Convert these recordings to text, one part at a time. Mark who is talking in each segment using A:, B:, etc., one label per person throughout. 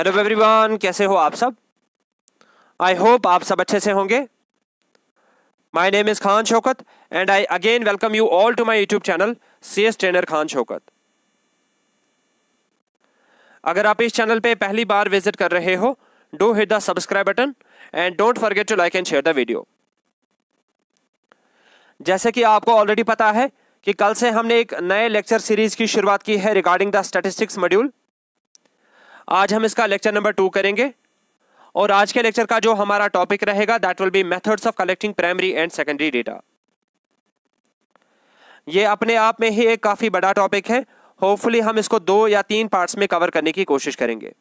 A: Hello everyone कैसे हो आप सब आई होप आप सब अच्छे से होंगे my name is Khan Shaukat and I again welcome you all to my YouTube channel C S trainer Khan Shaukat अगर आप इस चैनल पे पहली बार विजिट कर रहे हो do hit the subscribe button and don't forget to like and share the video जैसे कि आपको ऑलरेडी पता है कि कल से हमने एक नए लेक्चर सीरीज की शुरुआत की है रिगार्डिंग द स्टेटिस्टिक्स मॉड्यूल आज हम इसका लेक्चर नंबर टू करेंगे और आज के लेक्चर का जो हमारा टॉपिक रहेगा that will be methods of collecting primary and secondary data ये अपने आप में ही एक काफ़ी बड़ा टॉपिक है होपफुली हम इसको दो या तीन पार्ट्स में कवर करने की कोशिश करेंगे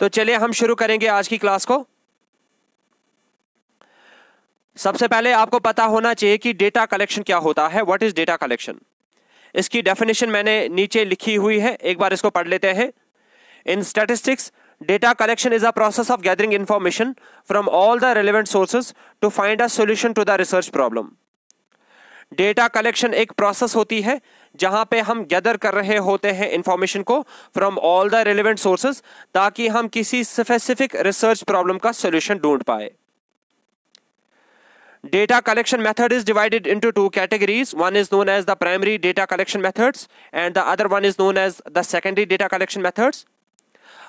A: तो चलिए हम शुरू करेंगे आज की क्लास को सबसे पहले आपको पता होना चाहिए कि डेटा कलेक्शन क्या होता है व्हाट इज डेटा कलेक्शन इसकी डेफिनेशन मैंने नीचे लिखी हुई है एक बार इसको पढ़ लेते हैं in statistics data collection is a process of gathering information from all the relevant sources to find a solution to the research problem data collection एक प्रोसेस होती है जहां पे हम गैदर कर रहे होते हैं इंफॉर्मेशन को from all the relevant sources ताकि हम किसी स्पेसिफिक रिसर्च प्रॉब्लम का सोल्यूशन ढूंढ पाए Data collection method is divided into two categories. One is known as the primary data collection methods and the other one is known as the secondary data collection methods.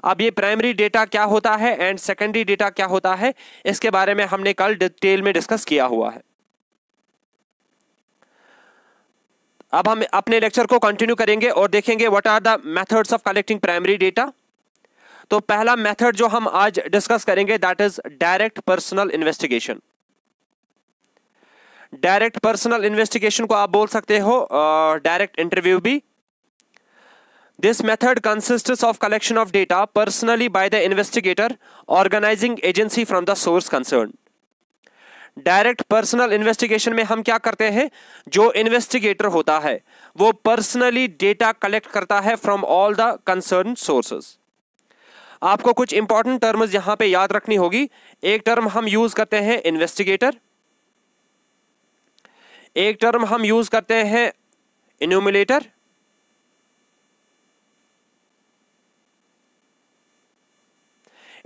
A: अब ये primary data क्या होता है and secondary data क्या होता है इसके बारे में हमने कल डिटेल में डिस्कस किया हुआ है अब हम अपने लेक्चर को कंटिन्यू करेंगे और देखेंगे what are the methods of collecting primary data तो पहला मेथड जो हम आज डिस्कस करेंगे that is direct personal investigation direct personal investigation को आप बोल सकते हो डायरेक्ट इंटरव्यू भी this method consist of collection of data personally by the investigator organizing agency from the source concern direct personal investigation में हम क्या करते हैं जो इन्वेस्टिगेटर होता है वो पर्सनली डेटा कलेक्ट करता है from all the concern sources आपको कुछ इंपॉर्टेंट टर्म्स यहां पे याद रखनी होगी एक टर्म हम यूज करते हैं इन्वेस्टिगेटर एक टर्म हम यूज करते हैं इन्यूमिलेटर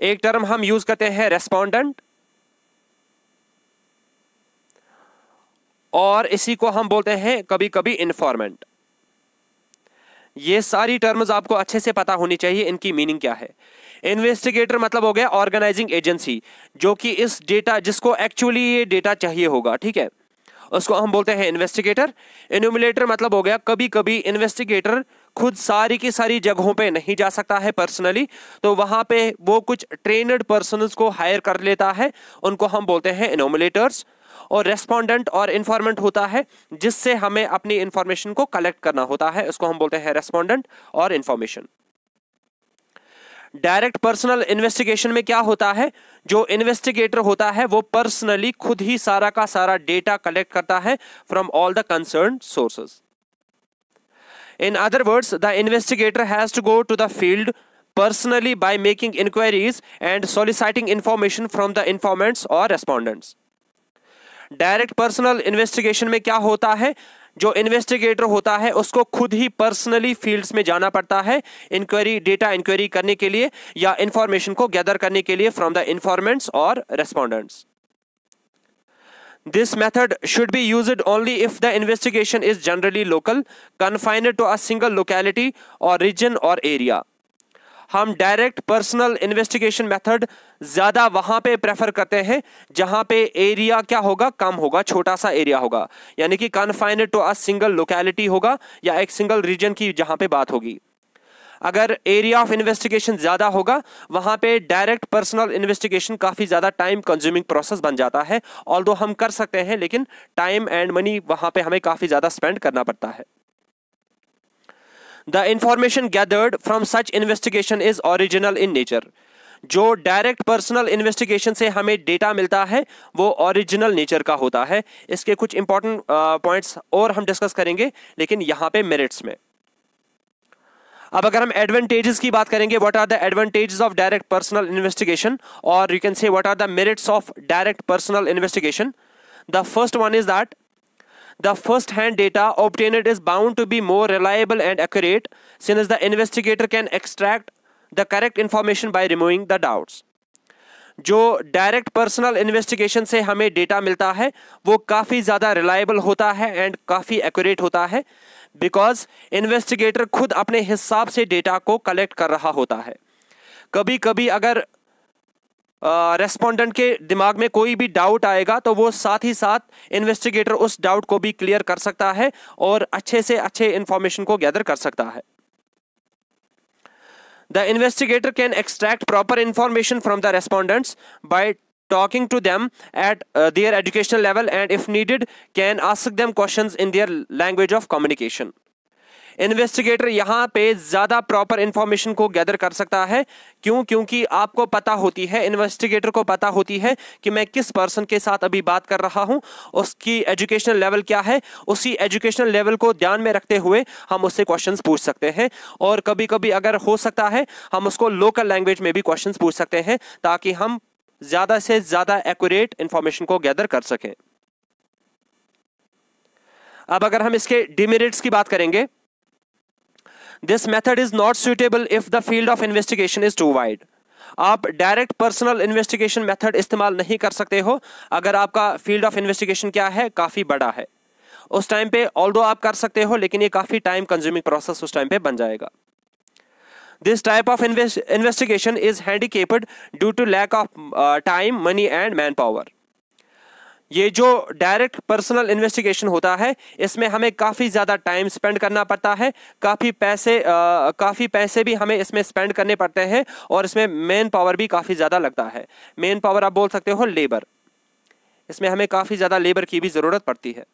A: एक टर्म हम यूज करते हैं रेस्पोंडेंट और इसी को हम बोलते हैं कभी कभी इन्फॉर्मेंट ये सारी टर्म्स आपको अच्छे से पता होनी चाहिए इनकी मीनिंग क्या है इन्वेस्टिगेटर मतलब हो गया ऑर्गेनाइजिंग एजेंसी जो कि इस डेटा जिसको एक्चुअली ये डेटा चाहिए होगा ठीक है उसको हम बोलते हैं इन्वेस्टिगेटर इन्यूमिलेटर मतलब हो गया कभी कभी इन्वेस्टिगेटर खुद सारी की सारी जगहों पे नहीं जा सकता है पर्सनली तो वहाँ पे वो कुछ ट्रेनड पर्सन को हायर कर लेता है उनको हम बोलते हैं इनोमिलेटर्स और रेस्पॉन्डेंट और इन्फॉर्मेंट होता है जिससे हमें अपनी इन्फॉर्मेशन को कलेक्ट करना होता है उसको हम बोलते हैं रेस्पॉन्डेंट और इन्फॉर्मेशन डायरेक्ट पर्सनल इन्वेस्टिगेशन में क्या होता है जो इन्वेस्टिगेटर होता है वो पर्सनली खुद ही सारा का सारा डेटा कलेक्ट करता है from all the concern sources in other words the investigator has to go to the field personally by making inquiries and soliciting information from the informants or respondents direct personal investigation में क्या होता है जो investigator होता है उसको खुद ही personally fields में जाना पड़ता है इंक्वायरी डेटा इंक्वायरी करने के लिए या इंफॉर्मेशन को गैदर करने के लिए from the informants or respondents this method should be use only if the investigation is generally local confined to a single locality or region or area हम direct personal investigation method ज़्यादा वहाँ पे prefer करते हैं जहाँ पे area क्या होगा कम होगा छोटा सा एरिया होगा यानी कि confined to a single locality होगा या एक सिंगल रीजन की जहाँ पे बात होगी अगर एरिया ऑफ इन्वेस्टिगेशन ज़्यादा होगा वहाँ पे डायरेक्ट पर्सनल इन्वेस्टिगेशन काफ़ी ज़्यादा टाइम कंज्यूमिंग प्रोसेस बन जाता है ऑल हम कर सकते हैं लेकिन टाइम एंड मनी वहाँ पे हमें काफ़ी ज़्यादा स्पेंड करना पड़ता है the information gathered from such investigation is original in nature जो डायरेक्ट पर्सनल इन्वेस्टिगेशन से हमें डेटा मिलता है वो ओरिजिनल नेचर का होता है इसके कुछ इंपॉर्टेंट पॉइंट्स और हम डिस्कस करेंगे लेकिन यहाँ पे मेरिट्स में अब अगर हम एडवांटेजेस की बात करेंगे what are the advantages of direct personal investigation or you can say what are the merits of direct personal investigation the first one is that the first hand data obtained is bound to be more reliable and accurate since the investigator can extract the correct information by removing the doubts जो direct personal investigation से हमें data मिलता है वो काफ़ी ज़्यादा reliable होता है एंड काफ़ी एक्यूरेट होता है बिकॉज इन्वेस्टिगेटर खुद अपने हिसाब से डेटा को कलेक्ट कर रहा होता है कभी कभी अगर रेस्पोंडेंट के दिमाग में कोई भी डाउट आएगा तो वो साथ ही साथ इन्वेस्टिगेटर उस डाउट को भी क्लियर कर सकता है और अच्छे से अच्छे इंफॉर्मेशन को गैदर कर सकता है the investigator can extract proper information from the respondents by talking to them at their educational level and if needed can ask them question in their language of communication investigator यहाँ पे ज़्यादा proper information को gather कर सकता है क्यों क्योंकि आपको पता होती है इन्वेस्टिगेटर को पता होती है कि मैं किस पर्सन के साथ अभी बात कर रहा हूँ उसकी एजुकेशनल लेवल क्या है उसी एजुकेशनल लेवल को ध्यान में रखते हुए हम उससे क्वेश्चन पूछ सकते हैं और कभी कभी अगर हो सकता है हम उसको लोकल लैंग्वेज में भी क्वेश्चन पूछ सकते हैं ताकि हम ज़्यादा से ज़्यादा एक्यूरेट इंफॉर्मेशन को गैदर कर सकें अब अगर हम इसके डिमेरिट्स की बात करेंगे this method is not suitable if the field of investigation is too wide आप डायरेक्ट पर्सनल इन्वेस्टिगेशन मेथड इस्तेमाल नहीं कर सकते हो अगर आपका फील्ड ऑफ इन्वेस्टिगेशन क्या है काफ़ी बड़ा है उस टाइम पे दो आप कर सकते हो लेकिन ये काफ़ी टाइम कंज्यूमिंग प्रोसेस उस टाइम पे बन जाएगा this type of investigation is handicapped due to lack of time money and man power ये जो डायरेक्ट पर्सनल इन्वेस्टिगेशन होता है इसमें हमें काफ़ी ज़्यादा टाइम स्पेंड करना पड़ता है काफ़ी पैसे काफ़ी पैसे भी हमें इसमें स्पेंड करने पड़ते हैं और इसमें मेन पावर भी काफ़ी ज़्यादा लगता है मेन पावर आप बोल सकते हो लेबर इसमें हमें काफ़ी ज़्यादा लेबर की भी ज़रूरत पड़ती है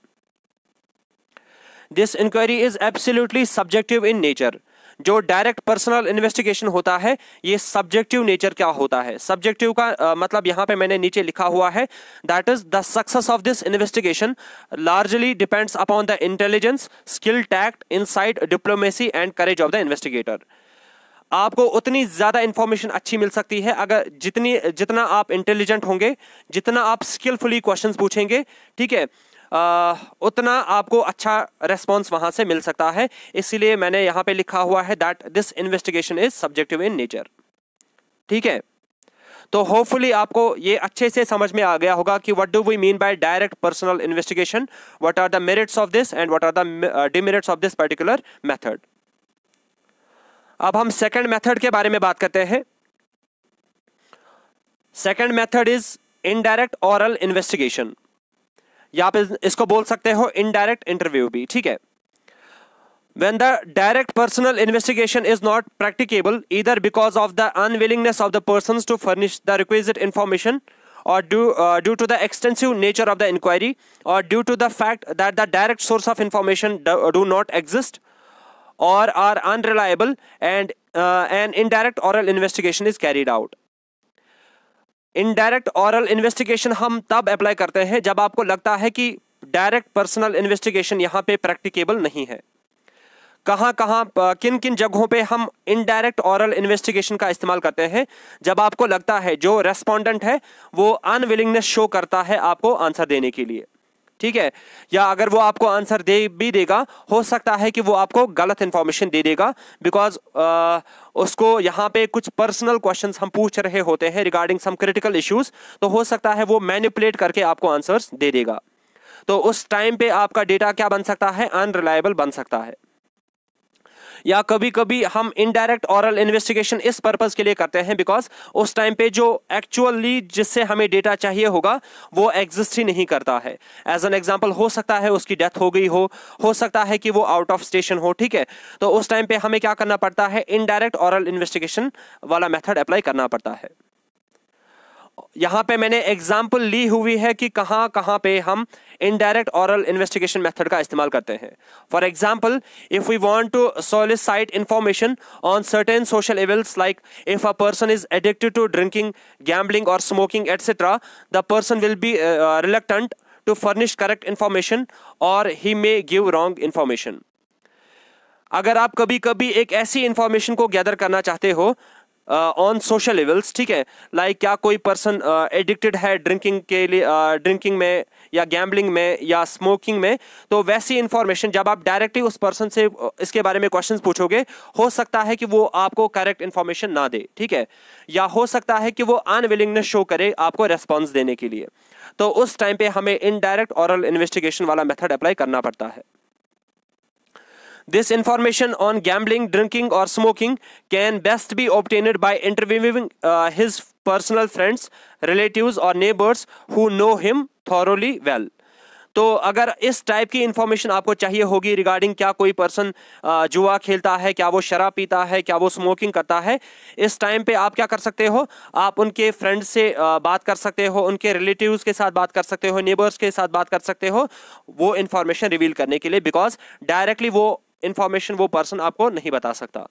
A: this inquiry is absolutely subjective in nature जो डायरेक्ट पर्सनल इन्वेस्टिगेशन होता है ये सब्जेक्टिव नेचर क्या होता है सब्जेक्टिव का आ, मतलब यहाँ पे मैंने नीचे लिखा हुआ है that is the success of this investigation largely depends upon the intelligence skill tact insight diplomacy and courage of the investigator आपको उतनी ज़्यादा इन्फॉर्मेशन अच्छी मिल सकती है अगर जितनी जितना आप इंटेलिजेंट होंगे जितना आप स्किलफुली क्वेश्चंस पूछेंगे ठीक है आ, उतना आपको अच्छा रेस्पॉन्स वहाँ से मिल सकता है इसीलिए मैंने यहाँ पे लिखा हुआ है that this investigation is subjective in nature ठीक है तो होपफुली आपको ये अच्छे से समझ में आ गया होगा कि what do we mean by direct personal investigation what are the merits of this and what are the demerits of this particular method अब हम सेकंड मेथड के बारे में बात करते हैं second method is indirect oral investigation या फिर इसको बोल सकते हो इनडायरेक्ट इंटरव्यू भी ठीक है when the direct personal investigation is not practicable either because of the unwillingness of the person to furnish the requisite information or due due to the extensive nature of the inquiry or due to the fact that the direct source of information do not exist or are unreliable and an indirect oral investigation is carried out indirect oral investigation हम तब apply करते हैं जब आपको लगता है कि direct personal investigation यहाँ पे प्रैक्टिकेबल नहीं है कहाँ कहाँ किन किन जगहों पे हम इनडायरेक्ट ऑरल इन्वेस्टिगेशन का इस्तेमाल करते हैं जब आपको लगता है जो रेस्पॉन्डेंट है वो अनविलिंगनेस शो करता है आपको आंसर देने के लिए ठीक है या अगर वो आपको आंसर दे भी देगा हो सकता है कि वो आपको गलत इन्फॉर्मेशन दे देगा बिकॉज उसको यहाँ पे कुछ पर्सनल क्वेश्चंस हम पूछ रहे होते हैं रिगार्डिंग सम क्रिटिकल इश्यूज तो हो सकता है वो मैनिपुलेट करके आपको आंसर्स दे देगा तो उस टाइम पे आपका डेटा क्या बन सकता है अनरिलायबल बन सकता है या कभी कभी हम इनडायरेक्ट ऑरल इन्वेस्टिगेशन इस पर्पज़ के लिए करते हैं बिकॉज उस टाइम पे जो एक्चुअली जिससे हमें डेटा चाहिए होगा वो एग्जिस्ट ही नहीं करता है एज एन एग्जाम्पल हो सकता है उसकी डेथ हो गई हो हो सकता है कि वो आउट ऑफ स्टेशन हो ठीक है तो उस टाइम पे हमें क्या करना पड़ता है इनडायरेक्ट ऑरल इन्वेस्टिगेशन वाला मेथड अप्लाई करना पड़ता है यहाँ पे मैंने एग्जाम्पल ली हुई है कि कहाँ कहाँ पे हम इनडायरेक्ट ऑरल इन्वेस्टिगेशन मेथड का इस्तेमाल करते हैं for example if we want to solicit information on certain social events like if a person is addicted to drinking gambling or smoking etcetera the person will be reluctant to furnish correct information or he may give wrong information अगर आप कभी कभी एक ऐसी information को gather करना चाहते हो ऑन सोशल लेवल्स ठीक है लाइक क्या कोई पर्सन एडिक्टेड है ड्रिंकिंग के लिए ड्रिंकिंग में या गैम्बलिंग में या स्मोकिंग में तो वैसी इंफॉर्मेशन जब आप डायरेक्टली उस पर्सन से इसके बारे में क्वेश्चंस पूछोगे हो सकता है कि वो आपको करेक्ट इन्फॉर्मेशन ना दे ठीक है या हो सकता है कि वो अनविलिंगनेस शो करे आपको रेस्पॉन्स देने के लिए तो उस टाइम पे हमें इनडायरेक्ट ऑरल इन्वेस्टिगेशन वाला मेथड अप्लाई करना पड़ता है this information on gambling drinking or smoking can best be obtained by interviewing his personal friends relative or neighbours who know him thoroughly well तो अगर इस टाइप की इंफॉर्मेशन आपको चाहिए होगी रिगार्डिंग क्या कोई पर्सन uh, जुआ खेलता है क्या वो शराब पीता है क्या वो स्मोकिंग करता है इस टाइम पे आप क्या कर सकते हो आप उनके फ्रेंड से uh, बात कर सकते हो उनके रिलेटिव्स के साथ बात कर सकते हो नेबर्स के साथ बात कर सकते हो वो इन्फॉर्मेशन रिवील करने के लिए बिकॉज डायरेक्टली वो इंफॉर्मेशन वो पर्सन आपको नहीं बता सकता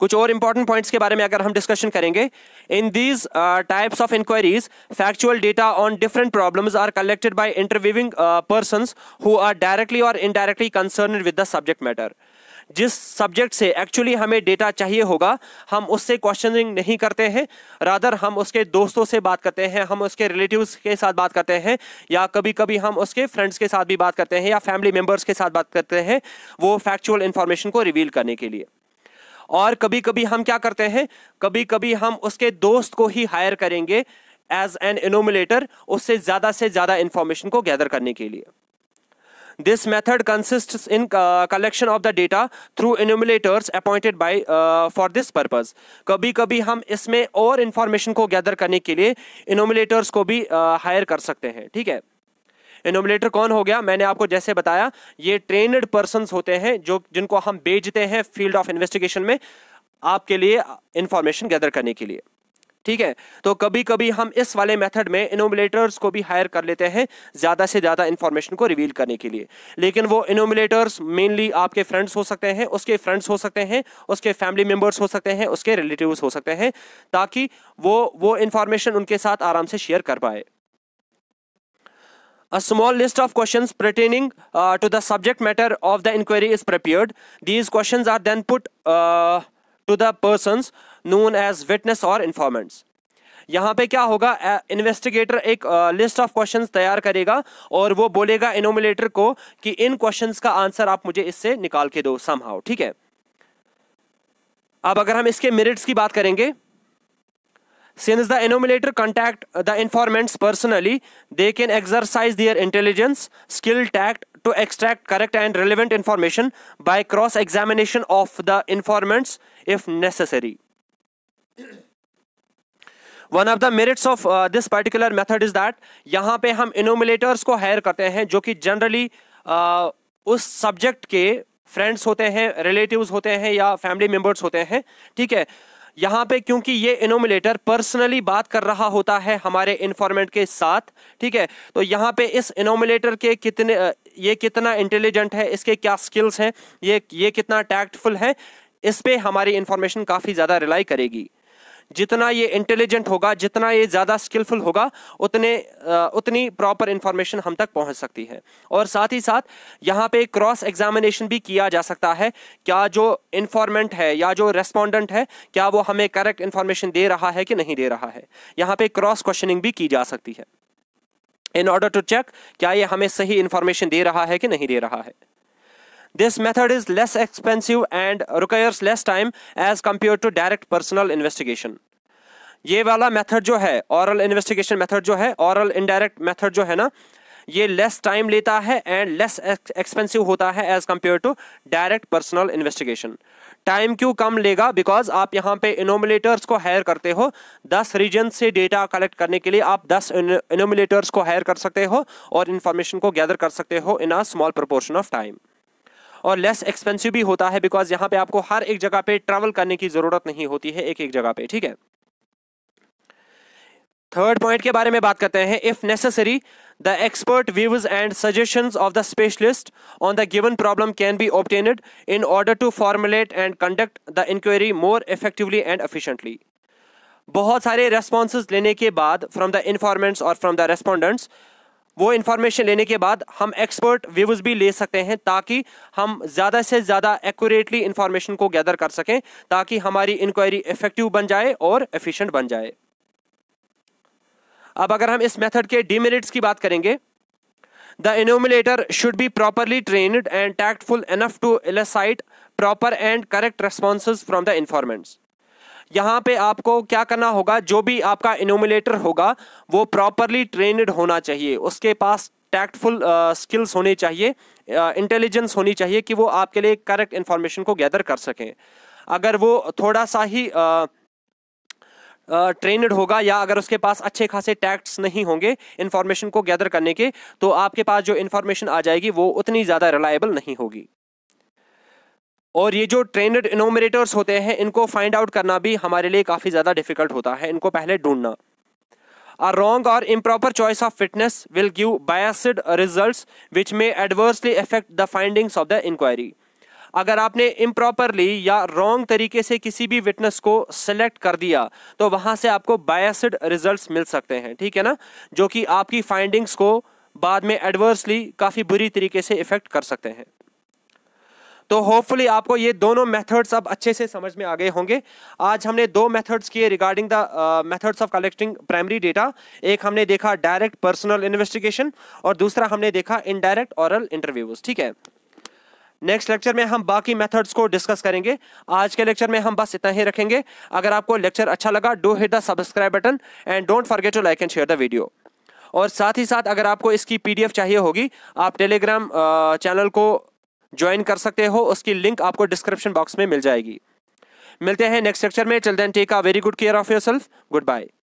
A: कुछ और इंपॉर्टेंट पॉइंट्स के बारे में अगर हम डिस्कशन करेंगे in these types of inquiries factual data on different problems are collected by interviewing person who are directly or indirectly concern with the subject matter जिस सब्जेक्ट से एक्चुअली हमें डेटा चाहिए होगा हम उससे क्वेश्चनिंग नहीं करते हैं रादर हम उसके दोस्तों से बात करते हैं हम उसके रिलेटिव्स के साथ बात करते हैं या कभी कभी हम उसके फ्रेंड्स के साथ भी बात करते हैं या फैमिली मेम्बर्स के साथ बात करते हैं वो फैक्चुअल इन्फॉर्मेशन को रिवील करने के लिए और कभी कभी हम क्या करते हैं कभी कभी हम उसके दोस्त को ही हायर करेंगे एज एन इनोमिलेटर उससे ज़्यादा से ज़्यादा इन्फॉर्मेशन को गैदर करने के लिए this method consist in collection of the data through through appointed by for this purpose कभी कभी हम इसमें और इन्फॉर्मेशन को गैदर करने के लिए इनोमिलेटर्स को भी हायर uh, कर सकते हैं ठीक है इनोमिलेटर कौन हो गया मैंने आपको जैसे बताया ये ट्रेनड पर्सन होते हैं जो जिनको हम भेजते हैं फील्ड ऑफ इन्वेस्टिगेशन में आपके लिए इंफॉर्मेशन गैदर करने के लिए ठीक है तो कभी कभी हम इस वाले मेथड में इनोमिलेटर्स को भी हायर कर लेते हैं ज़्यादा से ज़्यादा इन्फॉर्मेशन को रिवील करने के लिए लेकिन वो इनोमिलेटर्स मेनली आपके फ्रेंड्स हो सकते हैं उसके फ्रेंड्स हो सकते हैं उसके फैमिली मेम्बर्स हो सकते हैं उसके रिलेटिव्स हो सकते हैं ताकि वो वो इन्फॉर्मेशन उनके साथ आराम से शेयर कर पाए A small list of questions pertaining uh, to the subject matter of the inquiry is prepared. These questions are then put uh, to the persons known as witness or informants यहाँ पे क्या होगा investigator एक list of questions तैयार करेगा और वो बोलेगा इनोमिलेटर को कि इन क्वेश्चंस का आंसर आप मुझे इससे निकाल के दो समहाउ ठीक है अब अगर हम इसके मेरिट्स की बात करेंगे since the enumerator contact the informants personally they can exercise their intelligence skill tact to extract correct and relevant information by cross examination of the informants if necessary one of the merits of this particular method is that यहाँ पे हम इनोमिलेटर्स को higher करते हैं जो कि generally uh, उस subject के फ्रेंड्स होते हैं रिलेटिव्स होते हैं या फैमिली मेम्बर्स होते हैं ठीक है यहाँ पे क्योंकि ये इनोमिलेटर पर्सनली बात कर रहा होता है हमारे इन्फॉर्मेंट के साथ ठीक है तो यहाँ पे इस इनोमिलेटर के कितने uh, ये कितना इंटेलिजेंट है इसके क्या स्किल्स हैं ये ये कितना टैक्टफुल है इस पर हमारी इन्फॉर्मेशन काफ़ी ज़्यादा रिलाई करेगी जितना ये इंटेलिजेंट होगा जितना ये ज़्यादा स्किलफुल होगा उतने उतनी प्रॉपर इन्फॉर्मेशन हम तक पहुंच सकती है और साथ ही साथ यहाँ पे क्रॉस एग्जामिनेशन भी किया जा सकता है क्या जो इन्फॉर्मेंट है या जो रेस्पॉन्डेंट है क्या वो हमें करेक्ट इन्फॉर्मेशन दे रहा है कि नहीं दे रहा है यहाँ पर क्रॉस क्वेश्चनिंग भी की जा सकती है इन ऑर्डर टू चेक क्या ये हमें सही इन्फॉर्मेशन दे रहा है कि नहीं दे रहा है this method is less expensive and requires less time as compare to direct personal investigation ये वाला मेथड जो है ऑरल इन्वेस्टिगेशन मेथड जो है ऑरल इनडायरेक्ट मेथड जो है ना ये लेस टाइम लेता है एंड लेस एक्सपेंसिव होता है as compare to direct personal investigation time क्यों कम लेगा बिकॉज आप यहाँ पे इनोमिलेटर्स को हायर करते हो दस रीजन से डेटा कलेक्ट करने के लिए आप दस इनोमिलेटर्स को हायर कर सकते हो और इन्फॉर्मेशन को गैदर कर सकते हो in a small proportion of time और लेस एक्सपेंसिव भी होता है बिकॉज यहाँ पे आपको हर एक जगह पे ट्रैवल करने की ज़रूरत नहीं होती है एक एक जगह पे ठीक है थर्ड पॉइंट के बारे में बात करते हैं if necessary the expert views and suggestion of the specialist on the given problem can be obtained in order to formulate and conduct the inquiry more effectively and efficiently बहुत सारे response लेने के बाद फ्रॉम द इन्फॉर्मेंट्स और from the respondents वो information लेने के बाद हम एक्सपर्ट व्यूज भी ले सकते हैं ताकि हम ज़्यादा से ज़्यादा एक्यूरेटली इन्फॉर्मेशन को गैदर कर सकें ताकि हमारी इंक्वायरी इफेक्टिव बन जाए और एफिशिएंट बन जाए अब अगर हम इस मेथड के डीमेरिट्स की बात करेंगे the enumerator should be properly trained and tactful enough to elicit proper and correct response from the informants यहाँ पे आपको क्या करना होगा जो भी आपका इनोमिलेटर होगा वो प्रॉपरली ट्रेनड होना चाहिए उसके पास टैक्टफुल स्किल्स होने चाहिए इंटेलिजेंस uh, होनी चाहिए कि वो आपके लिए करेक्ट इन्फॉर्मेशन को गैदर कर सकें अगर वो थोड़ा सा ही uh, ट्रेनड uh, होगा या अगर उसके पास अच्छे खासे टैक्ट्स नहीं होंगे इन्फॉर्मेशन को गैदर करने के तो आपके पास जो इन्फॉर्मेशन आ जाएगी वो उतनी ज़्यादा रिलायबल नहीं होगी और ये जो ट्रेनड इनोमरेटर्स होते हैं इनको फाइंड आउट करना भी हमारे लिए काफ़ी ज़्यादा डिफिकल्ट होता है इनको पहले ढूंढना A wrong और improper choice of fitness will give biased result which may adversely effect the findings of the inquiry अगर आपने इम्प्रॉपरली या रॉन्ग तरीके से किसी भी विटनेस को सिलेक्ट कर दिया तो वहाँ से आपको बायसड रिजल्ट्स मिल सकते हैं ठीक है ना जो कि आपकी फाइंडिंग्स को बाद में एडवर्सली काफ़ी बुरी तरीके से इफेक्ट कर सकते हैं तो होपफुली आपको ये दोनों मेथड्स अब अच्छे से समझ में आ गए होंगे आज हमने दो मेथड्स किए regarding the methods of collecting primary data एक हमने देखा डायरेक्ट पर्सनल इन्वेस्टिगेशन और दूसरा हमने देखा इनडायरेक्ट ऑरल इंटरव्यूज ठीक है नेक्स्ट लेक्चर में हम बाकी मेथड्स को डिस्कस करेंगे आज के लेक्चर में हम बस इतना ही रखेंगे अगर आपको लेक्चर अच्छा लगा do hit the subscribe button and don't forget to like and share the video और साथ ही साथ अगर आपको इसकी पीडीएफ चाहिए होगी आप टेलीग्राम चैनल uh, को ज्वाइन कर सकते हो उसकी लिंक आपको डिस्क्रिप्शन बॉक्स में मिल जाएगी मिलते हैं नेक्स्ट लेक्चर में children take a very good care of yourself good bye